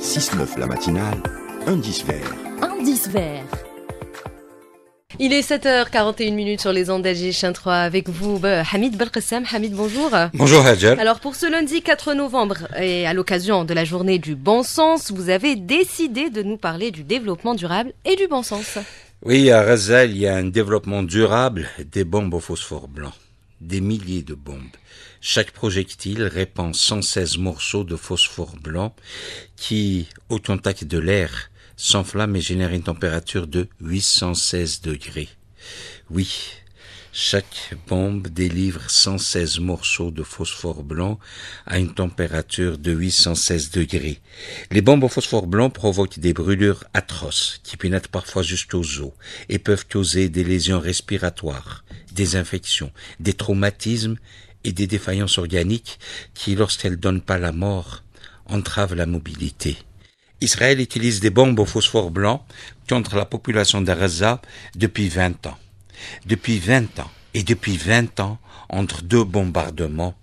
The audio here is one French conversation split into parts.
6-9 la matinale, indice vert. Indice vert. Il est 7h41 sur les Andes Chin 3 avec vous, euh, Hamid Belkissam. Hamid, bonjour. Bonjour, Hadjel. Alors, pour ce lundi 4 novembre, et à l'occasion de la journée du bon sens, vous avez décidé de nous parler du développement durable et du bon sens. Oui, à Razel, il y a un développement durable des bombes au phosphore blanc des milliers de bombes. Chaque projectile répand 116 morceaux de phosphore blanc qui, au contact de l'air, s'enflamme et génère une température de 816 degrés. Oui, chaque bombe délivre 116 morceaux de phosphore blanc à une température de 816 degrés. Les bombes au phosphore blanc provoquent des brûlures atroces qui pénètrent parfois jusqu'aux os et peuvent causer des lésions respiratoires, des infections, des traumatismes et des défaillances organiques qui, lorsqu'elles ne donnent pas la mort, entravent la mobilité. Israël utilise des bombes au phosphore blanc contre la population d'Araza depuis 20 ans. Depuis 20 ans, et depuis 20 ans, entre deux bombardements,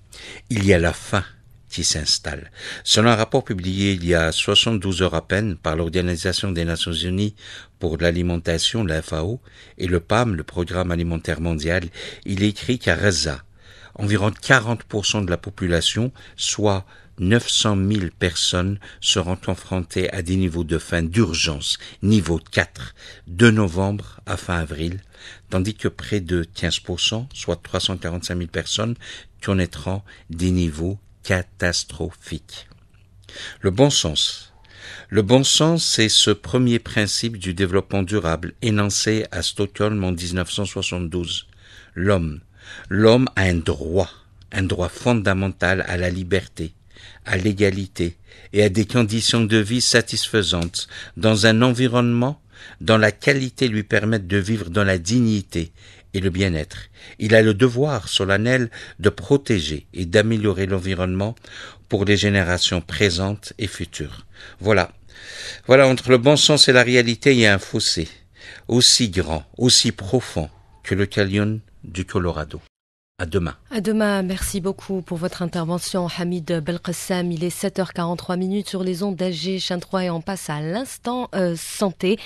il y a la faim qui s'installe. Selon un rapport publié il y a 72 heures à peine par l'Organisation des Nations Unies pour l'alimentation, la FAO, et le PAM, le Programme alimentaire mondial, il est écrit qu'à Reza, environ 40% de la population, soit 900 000 personnes, seront confrontées à des niveaux de faim d'urgence, niveau 4, de novembre à fin avril, tandis que près de 15%, soit 345 000 personnes, connaîtront des niveaux catastrophique. Le bon sens. Le bon sens, c'est ce premier principe du développement durable énoncé à Stockholm en 1972. L'homme. L'homme a un droit, un droit fondamental à la liberté, à l'égalité et à des conditions de vie satisfaisantes dans un environnement dont la qualité lui permette de vivre dans la dignité et le bien-être. Il a le devoir solennel de protéger et d'améliorer l'environnement pour les générations présentes et futures. Voilà. Voilà, entre le bon sens et la réalité, il y a un fossé, aussi grand, aussi profond que le canyon du Colorado. À demain. À demain. Merci beaucoup pour votre intervention, Hamid Belkissam. Il est 7h43 minutes sur les ondes d'AG 3 et on passe à l'instant euh, santé.